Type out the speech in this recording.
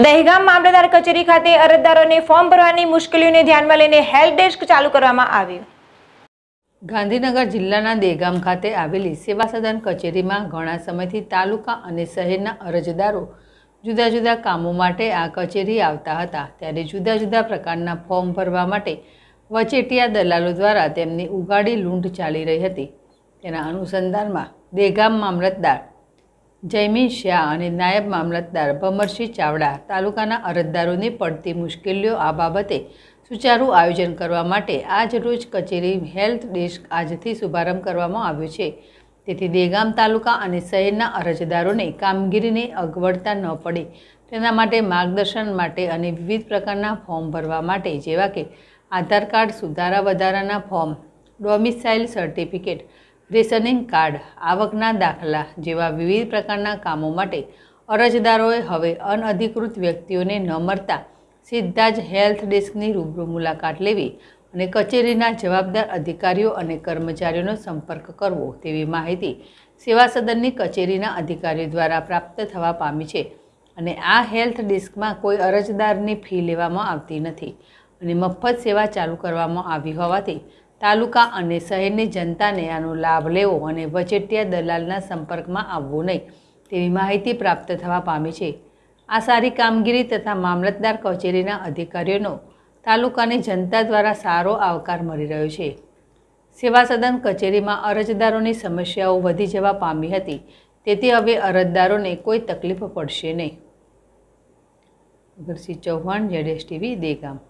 દહેગામ મામલતદાર કચેરી ખાતે અરજદારોને ફોર્મ ભરવાની મુશ્કેલીઓને ધ્યાનમાં લઈને હેલ્પ ડેસ્ક ચાલુ કરવામાં આવ્યું ગાંધીનગર જિલ્લાના દહેગામ ખાતે આવેલી સેવા સદન કચેરીમાં ઘણા સમયથી તાલુકા અને શહેરના અરજદારો જુદા જુદા કામો માટે આ કચેરી આવતા હતા ત્યારે જુદા જુદા પ્રકારના ફોર્મ ભરવા માટે વચેટિયા દલાલો દ્વારા તેમની ઉગાડી લૂંટ ચાલી રહી હતી તેના અનુસંધાનમાં દેગામ મામલતદાર જયમીન શાહ અને નાયબ મામલતદાર ભમરસિંહ ચાવડા તાલુકાના અરજદારોને પડતી મુશ્કેલીઓ આ બાબતે સુચારુ આયોજન કરવા માટે આજ રોજ કચેરી હેલ્થ ડેસ્ક આજથી શુભારંભ કરવામાં આવ્યો છે તેથી દેગામ તાલુકા અને શહેરના અરજદારોને કામગીરીને અગવડતા ન પડે તેના માટે માર્ગદર્શન માટે અને વિવિધ પ્રકારના ફોર્મ ભરવા માટે જેવા કે આધાર કાર્ડ સુધારા વધારાના form domicile certificate rationing card આવકના દાખલા જેવા વિવિધ પ્રકારના કામો માટે અરજદારોએ હવે અનઅધિકૃત વ્યક્તિઓને ન મળતા સીધા જ હેલ્થ ડેસ્કની રૂબરૂ મુલાકાત લેવી અને કચેરીના જવાબદાર અધિકારીઓ અને કર્મચારીઓનો સંપર્ક કરવો તેવી માહિતી સેવા સદનની કચેરીના અધિકારીઓ દ્વારા પ્રાપ્ત થવા પામી છે અને આ હેલ્થ ડેસ્કમાં કોઈ અરજદારની ફી લેવામાં આવતી નથી અને મફત સેવા ચાલુ કરવામાં આવી હોવાથી તાલુકા અને શહેરની જનતાને આનો લાભ લેવો અને વચેટિયા દલાલના સંપર્કમાં આવવું નહીં તેવી માહિતી પ્રાપ્ત થવા પામી છે આ સારી કામગીરી તથા મામલતદાર કચેરીના અધિકારીઓનો તાલુકાની જનતા દ્વારા સારો આવકાર મળી રહ્યો છે સેવા સદન કચેરીમાં અરજદારોની સમસ્યાઓ વધી જવા પામી હતી તેથી હવે અરજદારોને કોઈ તકલીફ પડશે નહીં અગરસિંહ ચૌહાણ જેડેશ ટીવી દેગામ